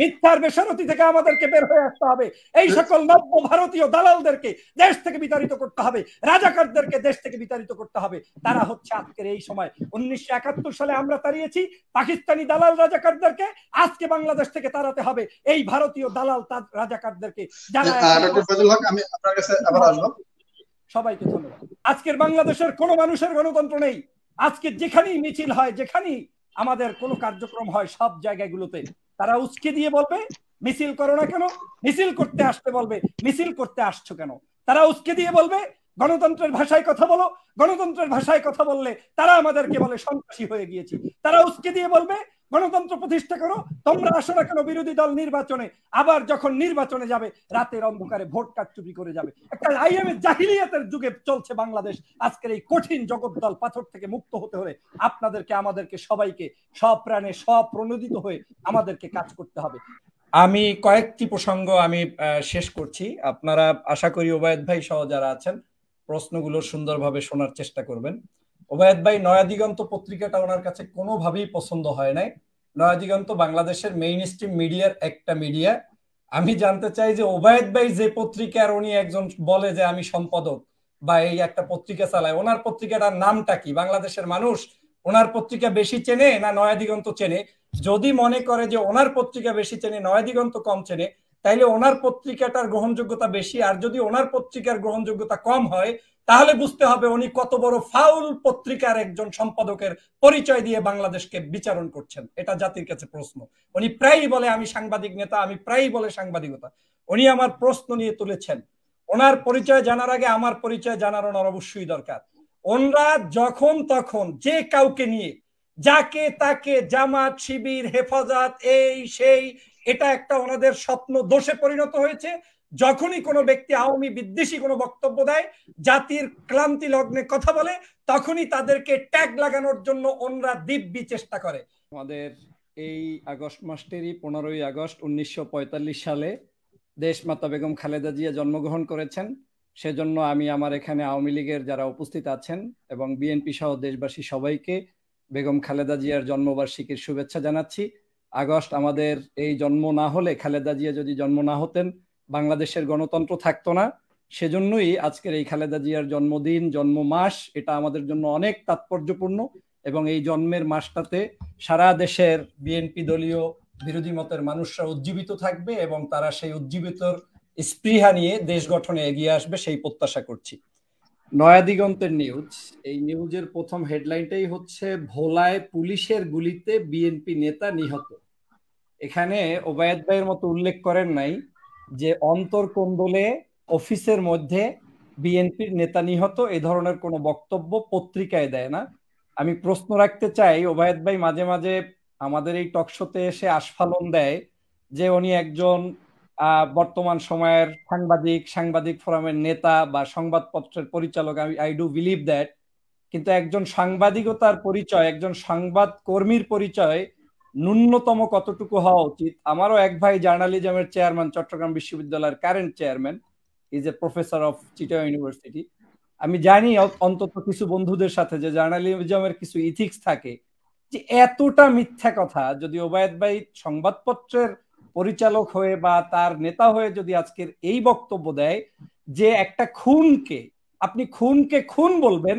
মিথ্যার বেসরতি থেকে আমাদেরকে বের হয়ে আসতে হবে এই সকল নব্য ভারতীয় দালালদেরকে দেশ থেকে বিতাড়িত করতে হবে রাজাকারদেরকে দেশ থেকে বিতাড়িত করতে হবে তারা হচ্ছে আজকের এই সময় উনিশশো সালে আমরা তাড়িয়েছি পাকিস্তানি দালাল রাজাকারদেরকে আজকে বাংলাদেশ থেকে তাড়াতে হবে এই ভারতীয় দালাল রাজাকারদেরকে সবাইকে ধন্যবাদ আজকের বাংলাদেশের কোন মানুষের গণতন্ত্র নেই আজকে যেখানেই মিছিল হয় যেখানেই আমাদের কোনো কার্যক্রম হয় সব জায়গাগুলোতে তারা উস্কে দিয়ে বলবে মিছিল করো না কেন মিছিল করতে আসতে বলবে মিছিল করতে আসছো কেন তারা উস্কে দিয়ে বলবে গণতন্ত্রের ভাষায় কথা বলো গণতন্ত্রের ভাষায় কথা বললে তারা আমাদেরকে বলে সন্ত্রাসী হয়ে গিয়েছে তারা উস্কে দিয়ে বলবে গণতন্ত্র প্রতিষ্ঠা করো তোমরা আসো না কেন বিরোধী দল নির্বাচনে আবার যখন নির্বাচনে যাবে রাতের অন্ধকারে ভোট কারচুপি করে যাবে একটা আইএমএ জাহিলিয়াতের যুগে চলছে বাংলাদেশ আজকের এই কঠিন দল পাথর থেকে মুক্ত হতে হলে আপনাদেরকে আমাদেরকে সবাইকে সপ্রাণে স্বপ্রণোদিত হয়ে আমাদেরকে কাজ করতে হবে আমি কয়েকটি প্রসঙ্গ আমি শেষ করছি আপনারা আশা করি ওবায়দ ভাই সহ যারা আছেন প্রশ্নগুলো সুন্দরভাবে শোনার চেষ্টা করবেন ওবায়দ ভাই নয়া দিগন্ত পত্রিকাটা ওনার কাছে কোনোভাবেই পছন্দ হয় নাই নয়াদিগন্ত বাংলাদেশের মেইন স্ট্রিম মিডিয়ার একটা মিডিয়া আমি জানতে চাই যে ওবায়দ ভাই যে পত্রিকার উনি একজন বলে যে আমি সম্পাদক বা এই একটা পত্রিকা চালায় ওনার পত্রিকাটার নামটা কি বাংলাদেশের মানুষ ওনার পত্রিকা বেশি চেনে না নয়াদিগন্ত চেনে যদি মনে করে যে ওনার পত্রিকা বেশি চেনে নয়াদিগন্ত কম চেনে তাইলে ওনার পত্রিকাটার গ্রহণযোগ্যতা বেশি আর যদি ওনার পত্রিকার গ্রহণযোগ্যতা কম হয় তাহলে বুঝতে হবে উনি কত বড় ফাউল পত্রিকার একজন সম্পাদকের পরিচয় দিয়ে বাংলাদেশকে বিচারণ করছেন এটা জাতির কাছে প্রশ্ন উনি প্রায়ই বলে আমি সাংবাদিক নেতা আমি প্রায়ই বলে সাংবাদিকতা উনি আমার প্রশ্ন নিয়ে তুলেছেন ওনার পরিচয় জানার আগে আমার পরিচয় জানার ওনার অবশ্যই দরকার ওনরা যখন তখন যে কাউকে নিয়ে যাকে তাকে জামাত শিবির হেফাজত এই সেই এটা একটা ওনাদের স্বপ্ন দোষে পরিণত হয়েছে যখনই কোনো ব্যক্তি আওয়ামী বিদ্বেষী কোনো বক্তব্য দেয় জাতির ক্লান্তি লগ্নে কথা বলে তখনই তাদেরকে ট্যাগ লাগানোর জন্য অন্যরা দিব্যি চেষ্টা করে আমাদের এই আগস্ট মাসটেরই পনেরোই আগস্ট উনিশশো সালে দেশমাতা বেগম খালেদা জিয়া জন্মগ্রহণ করেছেন সেজন্য আমি আমার এখানে আওয়ামী লীগের যারা উপস্থিত আছেন এবং বিএনপি সহ দেশবাসী সবাইকে বেগম খালেদা জিয়ার জন্মবার্ষিকীর শুভেচ্ছা জানাচ্ছি আগস্ট আমাদের এই জন্ম না হলে খালেদা জিয়া যদি জন্ম না হতেন বাংলাদেশের গণতন্ত্র থাকতো না সেজন্যই আজকের এই খালেদা জিয়ার জন্মদিন জন্ম মাস এটা আমাদের জন্য অনেক তাৎপর্যপূর্ণ এবং এই জন্মের মাসটাতে সারা দেশের বিএনপি দলীয় বিরোধী মতের মানুষরা উজ্জীবিত থাকবে এবং তারা সেই উজ্জীবিতর স্পৃহা নিয়ে দেশ গঠনে এগিয়ে আসবে সেই প্রত্যাশা করছি নয়াদিগন্তের নিউজ এই নিউজের প্রথম হেডলাইনটাই হচ্ছে ভোলায় পুলিশের গুলিতে বিএনপি নেতা নিহত এখানে ওবায়দ ভাইয়ের মতো উল্লেখ করেন নাই যে কন্দলে অফিসের মধ্যে বিএনপির নেতা নিহত এ ধরনের কোনো বক্তব্য পত্রিকায় দেয় না আমি প্রশ্ন রাখতে চাই ওবায়দ ভাই মাঝে মাঝে আমাদের এই টকশোতে এসে আস্ফালন দেয় যে উনি একজন বর্তমান সময়ের সাংবাদিক সাংবাদিক ফোরামের নেতা বা সংবাদপত্রের পরিচালক আমি আই ডু বিলিভ দ্যাট কিন্তু একজন সাংবাদিকতার পরিচয় একজন সংবাদ কর্মীর পরিচয় ন্যূনতম কতটুকু হওয়া উচিত আমারও এক ভাই জার্নালিজমের চেয়ারম্যান চট্টগ্রাম বিশ্ববিদ্যালয়ের current chairman is a professor of চিটা ইউনিভার্সিটি আমি জানি অন্তত কিছু বন্ধুদের সাথে যে জার্নালিজমের কিছু ইথিক্স থাকে যে এতটা মিথ্যা কথা যদি ওবায়দ ভাই সংবাদপত্রের পরিচালক হয়ে বা তার নেতা হয়ে যদি আজকের এই বক্তব্য দেয় যে একটা খুনকে আপনি খুনকে খুন বলবেন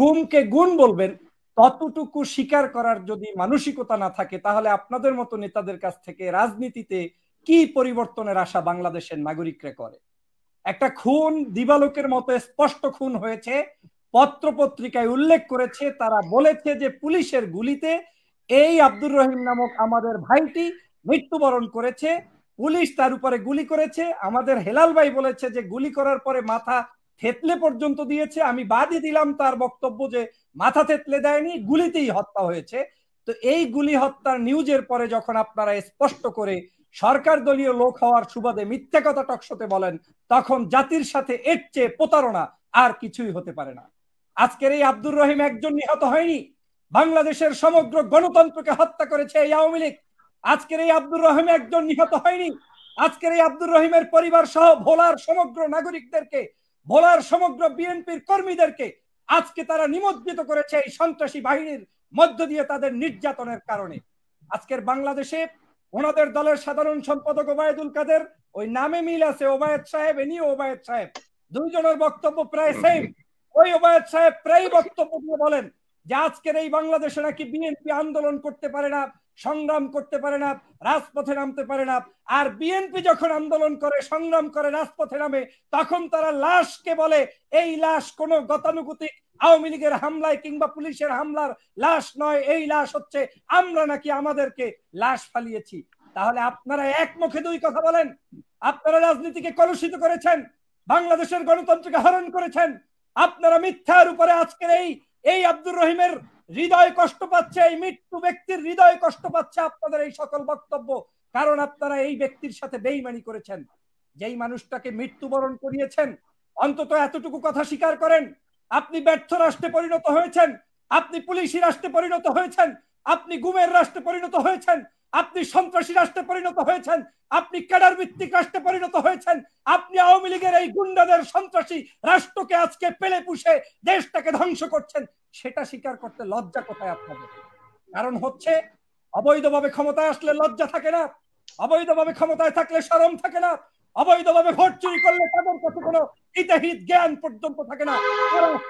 গুমকে গুণ বলবেন ততটুকু স্বীকার করার যদি মানসিকতা না থাকে তাহলে আপনাদের মতো নেতাদের কাছ থেকে রাজনীতিতে কি পরিবর্তনের আশা বাংলাদেশের নাগরিকরা করে একটা খুন দিবালোকের মতো স্পষ্ট খুন হয়েছে পত্রপত্রিকায় উল্লেখ করেছে তারা বলেছে যে পুলিশের গুলিতে এই আব্দুর রহিম নামক আমাদের ভাইটি মৃত্যুবরণ করেছে পুলিশ তার উপরে গুলি করেছে আমাদের হেলাল ভাই বলেছে যে গুলি করার পরে মাথা থেতলে পর্যন্ত দিয়েছে আমি বাদই দিলাম তার বক্তব্য যে মাথা থেতলে দেয়নি গুলিতেই হত্যা হয়েছে তো এই গুলি হত্যার নিউজের পরে যখন আপনারা স্পষ্ট করে সরকার দলীয় লোক হওয়ার সুবাদে মিথ্যা কথা টকশোতে বলেন তখন জাতির সাথে এর চেয়ে প্রতারণা আর কিছুই হতে পারে না আজকের এই আব্দুর রহিম একজন নিহত হয়নি বাংলাদেশের সমগ্র গণতন্ত্রকে হত্যা করেছে এই আওয়ামী লীগ আজকের এই আব্দুর রহিম একজন নিহত হয়নি আজকের এই আব্দুর রহিমের পরিবার সহ ভোলার সমগ্র নাগরিকদেরকে ভোলার সমগ্র বিএনপির কর্মীদেরকে আজকে তারা নিমজ্জিত করেছে এই সন্ত্রাসী বাহিনীর মধ্য দিয়ে তাদের নির্যাতনের কারণে আজকের বাংলাদেশে ওনাদের দলের সাধারণ সম্পাদক ওবায়দুল কাদের ওই নামে মিল আছে ওবায়দ সাহেব এনি ওবায়দ সাহেব দুইজনের বক্তব্য প্রায় সেম ওই ওবায়দ সাহেব প্রায় বক্তব্য দিয়ে বলেন যে আজকের এই বাংলাদেশে নাকি বিএনপি আন্দোলন করতে পারে না সংগ্রাম করতে পারে না রাজপথে নামতে পারে না আর বিএনপি যখন আন্দোলন করে সংগ্রাম করে রাজপথে নামে তখন তারা লাশকে বলে এই লাশ কোন গতানুগতিক আওয়ামী লীগের হামলায় কিংবা পুলিশের হামলার লাশ নয় এই লাশ হচ্ছে আমরা নাকি আমাদেরকে লাশ ফালিয়েছি তাহলে আপনারা এক মুখে দুই কথা বলেন আপনারা রাজনীতিকে কলুষিত করেছেন বাংলাদেশের গণতন্ত্রকে হরণ করেছেন আপনারা মিথ্যার উপরে আজকের এই এই আব্দুর রহিমের হৃদয় কষ্ট পাচ্ছে এই মৃত্যু ব্যক্তির হৃদয় কষ্ট পাচ্ছে আপনাদের এই সকল বক্তব্য কারণ আপনারা এই ব্যক্তির সাথে বেইমানি করেছেন যেই মানুষটাকে মৃত্যুবরণ করিয়েছেন অন্তত এতটুকু কথা স্বীকার করেন আপনি ব্যর্থ রাষ্ট্রে পরিণত হয়েছেন আপনি পুলিশি রাষ্ট্রে পরিণত হয়েছেন আপনি গুমের রাষ্ট্রে পরিণত হয়েছেন আপনি সন্ত্রাসী রাষ্ট্রে পরিণত হয়েছেন আপনি ক্যাডার ভিত্তিক রাষ্ট্রে পরিণত হয়েছেন আপনি আওয়ামী লীগের এই গুন্ডাদের সন্ত্রাসী রাষ্ট্রকে আজকে পেলে পুষে দেশটাকে ধ্বংস করছেন সেটা স্বীকার করতে লজ্জা কোথায় আপনাদের কারণ হচ্ছে অবৈধভাবে ক্ষমতায় আসলে লজ্জা থাকে না অবৈধভাবে ক্ষমতায় থাকলে সরম থাকে না অবৈধভাবে ভোট চুরি করলে তাদের কাছে কোনো হিতাহিত জ্ঞান পর্যন্ত থাকে না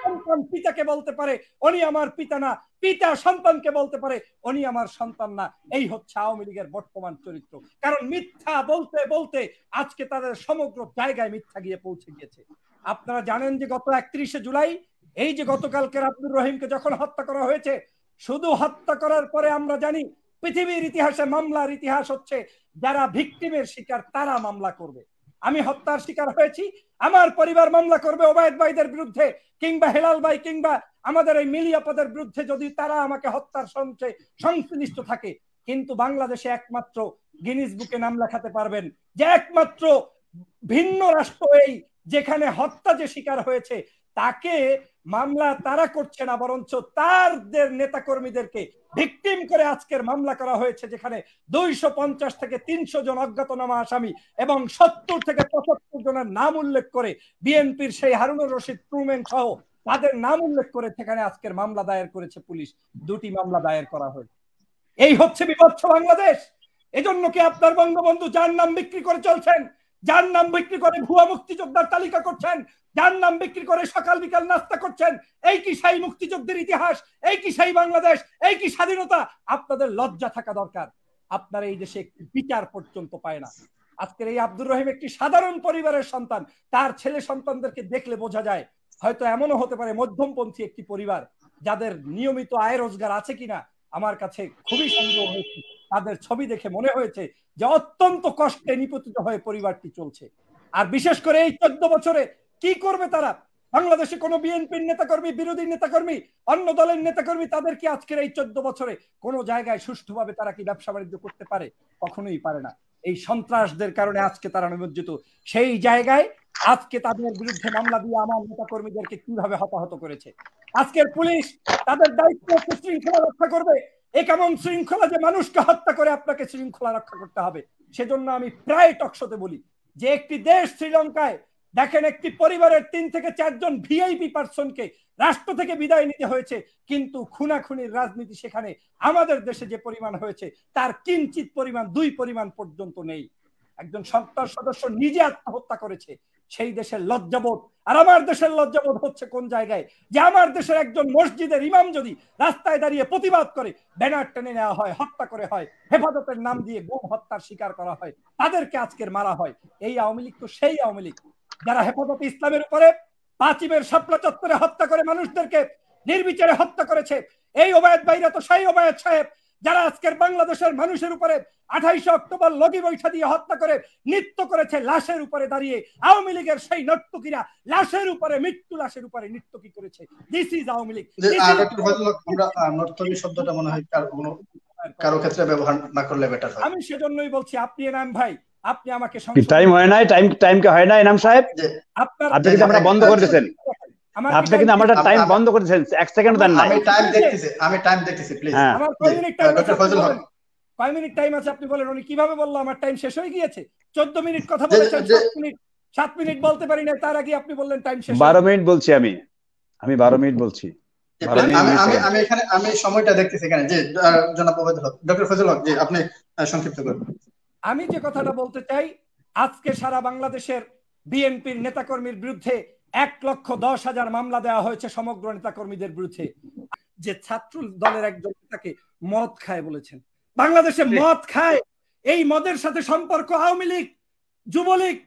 সন্তান পিতাকে বলতে পারে উনি আমার পিতা না পিতা সন্তানকে বলতে পারে উনি আমার সন্তান না এই হচ্ছে আওয়ামী লীগের বর্তমান চরিত্র কারণ মিথ্যা বলতে বলতে আজকে তাদের সমগ্র জায়গায় মিথ্যা গিয়ে পৌঁছে গিয়েছে আপনারা জানেন যে গত একত্রিশে জুলাই এই যে গতকালকে আব্দুর রহিমকে যখন হত্যা করা হয়েছে শুধু হত্যা করার পরে আমরা জানি পৃথিবীর ইতিহাসে মামলার ইতিহাস হচ্ছে যারা ভিকটিমের শিকার তারা মামলা করবে আমি হত্যার শিকার হয়েছি আমার পরিবার মামলা করবে ওবায়দ ভাইদের বিরুদ্ধে কিংবা হেলাল ভাই কিংবা আমাদের এই মিলিয়াপদের বিরুদ্ধে যদি তারা আমাকে হত্যার সঙ্গে সংশ্লিষ্ট থাকে কিন্তু বাংলাদেশে একমাত্র গিনিস বুকে নাম লেখাতে পারবেন যে একমাত্র ভিন্ন রাষ্ট্র এই যেখানে হত্যা যে শিকার হয়েছে তাকে মামলা তারা করছে না বরঞ্চ তারদের নেতাকর্মীদেরকে ভিকটিম করে আজকের মামলা করা হয়েছে যেখানে দুইশো পঞ্চাশ থেকে তিনশো জন অজ্ঞাতনামা আসামি এবং সত্তর থেকে পঁচাত্তর জনের নাম উল্লেখ করে বিএনপির সেই হারুনুর রশিদ ট্রুমেন সহ তাদের নাম উল্লেখ করে সেখানে আজকের মামলা দায়ের করেছে পুলিশ দুটি মামলা দায়ের করা হয়েছে এই হচ্ছে বিভৎস বাংলাদেশ এজন্য কি আপনার বঙ্গবন্ধু যার নাম বিক্রি করে চলছেন যার নাম বিক্রি করে ভুয়া মুক্তিযোদ্ধার তালিকা করছেন যার নাম বিক্রি করে সকাল বিকাল নাস্তা করছেন এই কি সেই মুক্তিযুদ্ধের ইতিহাস এই কি সেই বাংলাদেশ এই কি স্বাধীনতা আপনাদের লজ্জা থাকা দরকার আপনার এই দেশে একটি বিচার পর্যন্ত পায় না আজকের এই আব্দুর রহিম একটি সাধারণ পরিবারের সন্তান তার ছেলে সন্তানদেরকে দেখলে বোঝা যায় হয়তো এমনও হতে পারে মধ্যমপন্থী একটি পরিবার যাদের নিয়মিত আয় রোজগার আছে কিনা আমার কাছে খুবই সন্দেহ হয়েছে তাদের ছবি দেখে মনে হয়েছে যে অত্যন্ত কষ্টে নিপতিত হয়ে পরিবারটি চলছে আর বিশেষ করে এই চোদ্দ বছরে কি করবে তারা বাংলাদেশে কোন বিএনপির নেতাকর্মী বিরোধী নেতাকর্মী অন্য দলের নেতাকর্মী তাদের কি আজকের এই চোদ্দ বছরে কোনো জায়গায় সুষ্ঠুভাবে তারা কি ব্যবসা বাণিজ্য করতে পারে কখনোই পারে না এই সন্ত্রাসদের কারণে আজকে তারা নিমজ্জিত সেই জায়গায় আজকে তাদের বিরুদ্ধে মামলা দিয়ে আমার নেতা কর্মীদেরকে কিভাবে হতাহত করেছে আজকের পুলিশ তাদের দায়িত্ব শৃঙ্খলা রক্ষা করবে এমন শৃঙ্খলা যে মানুষকে হত্যা করে আপনাকে শৃঙ্খলা রক্ষা করতে হবে সেজন্য আমি প্রায় টকশোতে বলি যে একটি দেশ শ্রীলঙ্কায় দেখেন একটি পরিবারের তিন থেকে চারজন ভিআইপি পার্সনকে রাষ্ট্র থেকে বিদায় নিতে হয়েছে কিন্তু খুনাখুনির রাজনীতি সেখানে আমাদের দেশে যে পরিমাণ হয়েছে তার কিঞ্চিত পরিমাণ দুই পরিমাণ পর্যন্ত নেই একজন সরকার সদস্য নিজে আত্মহত্যা করেছে সেই দেশের লজ্জাবোধ আর আমার দেশের লজ্জাবোধ হচ্ছে কোন জায়গায় যে আমার দেশের একজন মসজিদের ইমাম যদি রাস্তায় দাঁড়িয়ে প্রতিবাদ করে ব্যানার টেনে নেওয়া হয় হত্যা করে হয় হেফাজতের নাম দিয়ে গুম হত্যার শিকার করা হয় তাদেরকে আজকের মারা হয় এই আওয়ামী লীগ তো সেই আওয়ামী লীগ যারা হেফাজতে ইসলামের উপরে পাঁচিমের শাপলা চত্বরে হত্যা করে মানুষদেরকে নির্বিচারে হত্যা করেছে এই ওবায়দ বাইরা তো সেই ওবায়দ সাহেব যারা আজকের বাংলাদেশের মানুষের উপরে আঠাইশে অক্টোবর লগি বৈঠা দিয়ে হত্যা করে নৃত্য করেছে লাশের উপরে দাঁড়িয়ে আওয়ামী লীগের সেই নর্তকীরা লাশের উপরে মৃত্যু লাশের উপরে নৃত্যকি করেছে দিস ইজ আওয়ামী লীগ নর্তকী শব্দটা মনে হয় কারো ক্ষেত্রে ব্যবহার না করলে বেটার আমি সেজন্যই বলছি আপনি নাম ভাই আপনি আমাকে টাইম হয় নাই টাইম টাইম কে হয় নাই ইনাম সাহেব আপনি কিন্তু আমরা বন্ধ করে দিয়েছেন আপনি কিন্তু আমাদের টাইম বন্ধ করে দিয়েছেন এক সেকেন্ড দেন নাই আমি টাইম দেখতেছি আমি টাইম দেখতেছি প্লিজ হ্যাঁ। আমার কয় মিনিট টাইম আছে ফজল হক কয় মিনিট টাইম আছে আপনি বলেন উনি কিভাবে বললো আমার টাইম শেষ হয়ে গিয়েছে 14 মিনিট কথা বলেছেন 7 মিনিট 7 মিনিট বলতে পারি না তার আগে আপনি বললেন টাইম শেষ 12 মিনিট বলছি আমি আমি 12 মিনিট বলছি আমি আমি এখানে আমি সময়টা দেখতেছি এখানে যে জনাব ফজল ডক্টর ফজল হক যে আপনি সংক্ষিপ্ত করুন আমি যে কথাটা বলতে চাই আজকে সারা বাংলাদেশের বিএনপির নেতাকর্মীর বিরুদ্ধে এক লক্ষ দশ হাজার মামলা দেওয়া হয়েছে সমগ্র নেতাকর্মীদের বিরুদ্ধে যে ছাত্র দলের একজন নেতাকে মদ খায় বলেছেন বাংলাদেশে মদ খায় এই মদের সাথে সম্পর্ক আওয়ামী লীগ যুবলীগ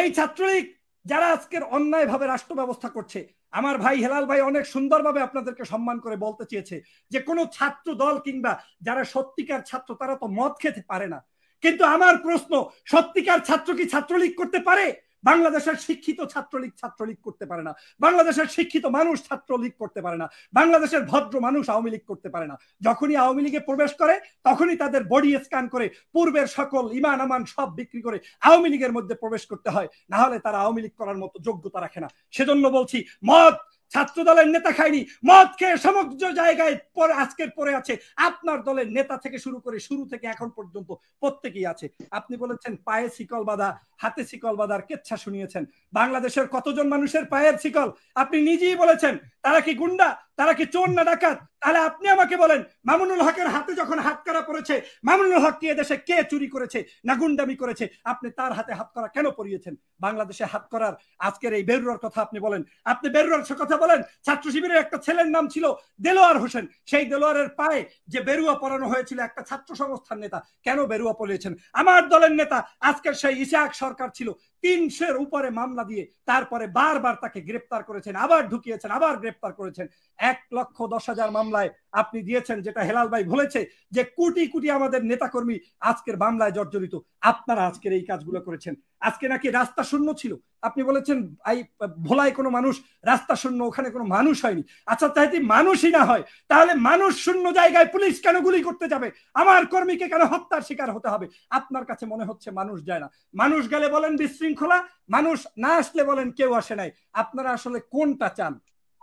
এই ছাত্রলীগ যারা আজকের অন্যায় ভাবে রাষ্ট্র ব্যবস্থা করছে আমার ভাই হেলাল ভাই অনেক সুন্দরভাবে আপনাদেরকে সম্মান করে বলতে চেয়েছে যে কোনো ছাত্র দল কিংবা যারা সত্যিকার ছাত্র তারা তো মদ খেতে পারে না কিন্তু আমার প্রশ্ন সত্যিকার ছাত্র কি ছাত্রলীগ করতে পারে বাংলাদেশের শিক্ষিত ছাত্রলীগ ছাত্রলীগ করতে পারে না বাংলাদেশের শিক্ষিত মানুষ ছাত্রলীগ করতে পারে না বাংলাদেশের ভদ্র মানুষ আওয়ামী লীগ করতে পারে না যখনই আওয়ামী লীগে প্রবেশ করে তখনই তাদের বডি স্ক্যান করে পূর্বের সকল ইমান আমান সব বিক্রি করে আওয়ামী লীগের মধ্যে প্রবেশ করতে হয় না হলে তারা আওয়ামী লীগ করার মতো যোগ্যতা রাখে না সেজন্য বলছি মত ছাত্র দলের নেতা খায়নি মদ খেয়ে সমগ্র জায়গায় পরে আজকের পরে আছে আপনার দলের নেতা থেকে শুরু করে শুরু থেকে এখন পর্যন্ত প্রত্যেকেই আছে আপনি বলেছেন পায়ে শিকল বাঁধা হাতে শিকল বাঁধার কেচ্ছা শুনিয়েছেন বাংলাদেশের কতজন মানুষের পায়ের শিকল আপনি নিজেই বলেছেন তারা কি গুন্ডা তারা কি চোর না ডাকাত তাহলে আপনি আমাকে বলেন মামুনুল হকের হাতে যখন হাতকড়া পড়েছে মামুনুল হক কি এদেশে কে চুরি করেছে না গুন্ডামি করেছে আপনি তার হাতে হাত করা কেন পড়িয়েছেন বাংলাদেশে হাত করার আজকের এই বেরুয়ার কথা আপনি বলেন আপনি বেরুয়ার কথা বলেন ছাত্র শিবিরের একটা ছেলের নাম ছিল দেলোয়ার হোসেন সেই দেলোয়ারের পায়ে যে বেরুয়া পড়ানো হয়েছিল একটা ছাত্র সংস্থার নেতা কেন বেরুয়া পড়িয়েছেন আমার দলের নেতা আজকের সেই ইসাহাক সরকার ছিল তিনশের উপরে মামলা দিয়ে তারপরে বারবার তাকে গ্রেপ্তার করেছেন আবার ঢুকিয়েছেন আবার গ্রেপ্তার করেছেন এক লক্ষ দশ হাজার মামলায় আপনি দিয়েছেন যেটা হেলাল ভাই বলেছে যে কোটি কোটি আমাদের নেতাকর্মী আজকের মামলায় জর্জরিত আপনারা আজকের এই কাজগুলো করেছেন আজকে নাকি রাস্তা শূন্য ছিল আপনি বলেছেন এই ভোলায় কোনো মানুষ রাস্তা শূন্য ওখানে কোনো মানুষ হয়নি আচ্ছা তাই মানুষই না হয় তাহলে মানুষ শূন্য জায়গায় পুলিশ কেন গুলি করতে যাবে আমার কর্মীকে কেন হত্যার শিকার হতে হবে আপনার কাছে মনে হচ্ছে মানুষ যায় না মানুষ গেলে বলেন বিশৃঙ্খলা মানুষ না আসলে বলেন কেউ আসে নাই আপনারা আসলে কোনটা চান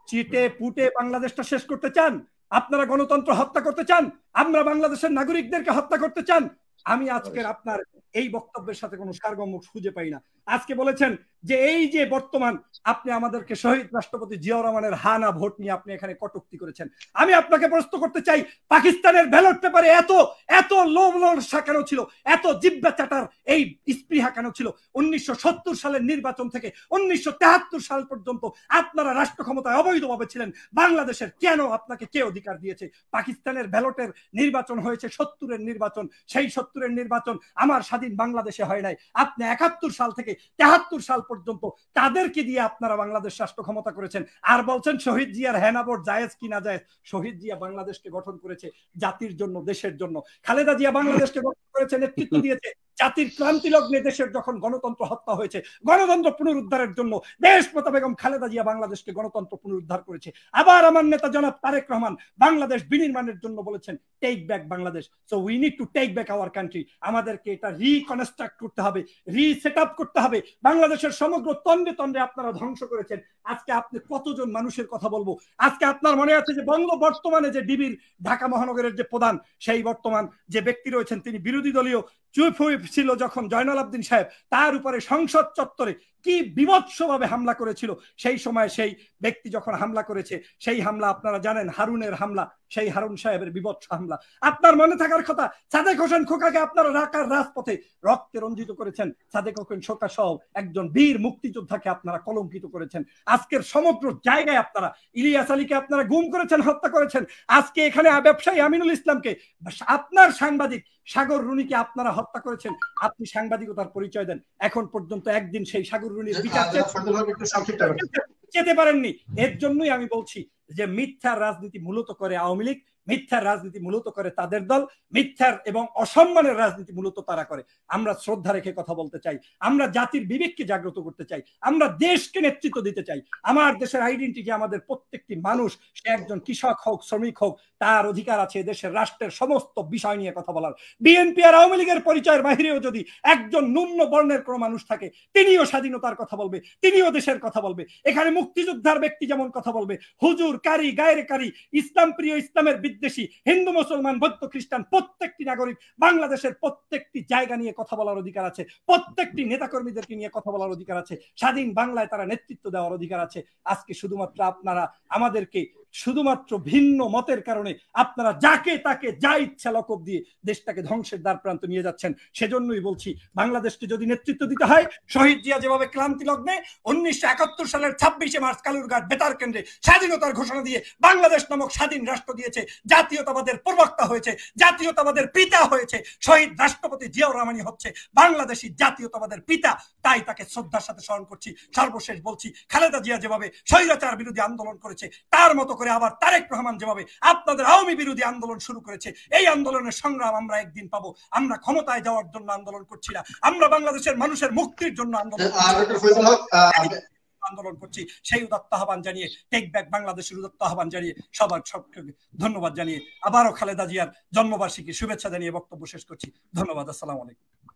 চিটে পুটে বাংলাদেশটা শেষ করতে চান আপনারা গণতন্ত্র হত্যা করতে চান আমরা বাংলাদেশের নাগরিকদেরকে হত্যা করতে চান আমি আজকের আপনার এই বক্তব্যের সাথে কোনো সারগম্য খুঁজে পাই না আজকে বলেছেন যে এই যে বর্তমান আপনি আমাদেরকে শহীদ রাষ্ট্রপতি জিয়াউর রহমানের হানা ভোট নিয়ে আপনি এখানে কটুক্তি করেছেন আমি আপনাকে প্রশ্ন করতে চাই পাকিস্তানের ব্যালট পেপারে এত এত লোভ লোলসা কেন ছিল এত জিব্বা চাটার এই স্পৃহা কেন ছিল উনিশশো সালের নির্বাচন থেকে উনিশশো সাল পর্যন্ত আপনারা রাষ্ট্র ক্ষমতায় অবৈধভাবে ছিলেন বাংলাদেশের কেন আপনাকে কে অধিকার দিয়েছে পাকিস্তানের ব্যালটের নির্বাচন হয়েছে সত্তরের নির্বাচন সেই সত্য একাত্তরের নির্বাচন আমার স্বাধীন বাংলাদেশে হয় নাই আপনি একাত্তর সাল থেকে তেহাত্তর সাল পর্যন্ত তাদেরকে দিয়ে আপনারা বাংলাদেশ রাষ্ট্র ক্ষমতা করেছেন আর বলছেন শহীদ জিয়ার হেনাবোর জায়েজ কি না জায়েজ শহীদ জিয়া বাংলাদেশকে গঠন করেছে জাতির জন্য দেশের জন্য খালেদা জিয়া বাংলাদেশকে গঠন করেছে নেতৃত্ব দিয়েছে জাতির ক্রান্তি লগ্নে দেশের যখন গণতন্ত্র হত্যা হয়েছে গণতন্ত্র পুনরুদ্ধারের জন্য দেশ প্রতাপ এবং খালেদা জিয়া বাংলাদেশকে গণতন্ত্র পুনরুদ্ধার করেছে আবার আমার নেতা জনাব তারেক রহমান বাংলাদেশ বিনির্মাণের জন্য বলেছেন take back Bangladesh so we need to take back our country আমাদেরকে এটা রিকনস্ট্রাক্ট করতে হবে রিসেট আপ করতে হবে বাংলাদেশের সমগ্র তন্ডে তন্ডে আপনারা ধ্বংস করেছেন আজকে আপনি কতজন মানুষের কথা বলবো আজকে আপনার মনে আছে যে বঙ্গ বর্তমানে যে ডিবির ঢাকা মহানগরের যে প্রধান সেই বর্তমান যে ব্যক্তি রয়েছেন তিনি বিরোধী দলীয় চুপ হয়ে ছিল যখন জয়নাল আবদিন সাহেব তার উপরে সংসদ চত্বরে কি বিমৎসভাবে হামলা করেছিল সেই সময় সেই ব্যক্তি যখন হামলা করেছে সেই হামলা আপনারা জানেন হারুনের হামলা সেই হারুন সাহেবের বিভৎস হামলা আপনার মনে থাকার কথা সাদেক হোসেন খোকাকে আপনারা রাকার রাজপথে রক্তে রঞ্জিত করেছেন সাদেক হোসেন খোকা সহ একজন বীর মুক্তিযোদ্ধাকে আপনারা কলঙ্কিত করেছেন আজকের সমগ্র জায়গায় আপনারা ইলিয়াস আলীকে আপনারা গুম করেছেন হত্যা করেছেন আজকে এখানে ব্যবসায়ী আমিনুল ইসলামকে আপনার সাংবাদিক সাগর রুনিকে আপনারা হত্যা করেছেন আপনি সাংবাদিকতার পরিচয় দেন এখন পর্যন্ত একদিন সেই সাগর খেতে পারেননি এর জন্যই আমি বলছি যে মিথ্যা রাজনীতি মূলত করে আওয়ামী লীগ মিথ্যার রাজনীতি মূলত করে তাদের দল মিথ্যার এবং অসম্মানের রাজনীতি মূলত তারা করে আমরা শ্রদ্ধা রেখে কথা বলতে চাই আমরা জাতির বিবেককে জাগ্রত করতে চাই আমরা দেশকে নেতৃত্ব দিতে চাই আমার দেশের আইডেন্টিটি আমাদের প্রত্যেকটি মানুষ সে একজন কৃষক হোক শ্রমিক হোক তার অধিকার আছে দেশের রাষ্ট্রের সমস্ত বিষয় নিয়ে কথা বলার বিএনপি আর আওয়ামী লীগের পরিচয়ের বাহিরেও যদি একজন নিম্ন বর্ণের কোনো মানুষ থাকে তিনিও স্বাধীনতার কথা বলবে তিনিও দেশের কথা বলবে এখানে মুক্তিযোদ্ধার ব্যক্তি যেমন কথা বলবে হুজুর কারি গায়ের কারি ইসলাম প্রিয় ইসলামের বিদ্বেষী হিন্দু মুসলমান বৌদ্ধ খ্রিস্টান প্রত্যেকটি নাগরিক বাংলাদেশের প্রত্যেকটি জায়গা নিয়ে কথা বলার অধিকার আছে প্রত্যেকটি নেতাকর্মীদেরকে নিয়ে কথা বলার অধিকার আছে স্বাধীন বাংলায় তারা নেতৃত্ব দেওয়ার অধিকার আছে আজকে শুধুমাত্র আপনারা আমাদেরকে শুধুমাত্র ভিন্ন মতের কারণে আপনারা যাকে তাকে যা ইচ্ছা লকব দিয়ে দেশটাকে ধ্বংসের দ্বার প্রান্ত নিয়ে যাচ্ছেন সেজন্যই বলছি বাংলাদেশকে যদি নেতৃত্ব দিতে হয় শহীদ জিয়া যেভাবে ক্লান্তি লগ্নে উনিশশো সালের ছাব্বিশে মার্চ কালুরঘাট বেতার কেন্দ্রে স্বাধীনতার ঘোষণা দিয়ে বাংলাদেশ নামক স্বাধীন রাষ্ট্র দিয়েছে জাতীয়তাবাদের প্রবক্তা হয়েছে জাতীয়তাবাদের পিতা হয়েছে শহীদ রাষ্ট্রপতি জিয়াউর রহমানি হচ্ছে বাংলাদেশি জাতীয়তাবাদের পিতা তাই তাকে শ্রদ্ধার সাথে স্মরণ করছি সর্বশেষ বলছি খালেদা জিয়া যেভাবে স্বৈরাচার বিরোধী আন্দোলন করেছে তার মতো করে আবার তারেক রহমান যেভাবে আপনাদের আওয়ামী বিরোধী আন্দোলন শুরু করেছে এই আন্দোলনের সংগ্রাম আমরা একদিন পাবো আমরা ক্ষমতায় যাওয়ার জন্য আন্দোলন করছি না আমরা বাংলাদেশের মানুষের মুক্তির জন্য আন্দোলন আন্দোলন করছি সেই উদাত্ত আহ্বান জানিয়ে টেক ব্যাক বাংলাদেশের উদাত্ত আহ্বান জানিয়ে সবার সবকে ধন্যবাদ জানিয়ে আবারও খালেদা জিয়ার জন্মবার্ষিকী শুভেচ্ছা জানিয়ে বক্তব্য শেষ করছি ধন্যবাদ আসসালাম আলাইকুম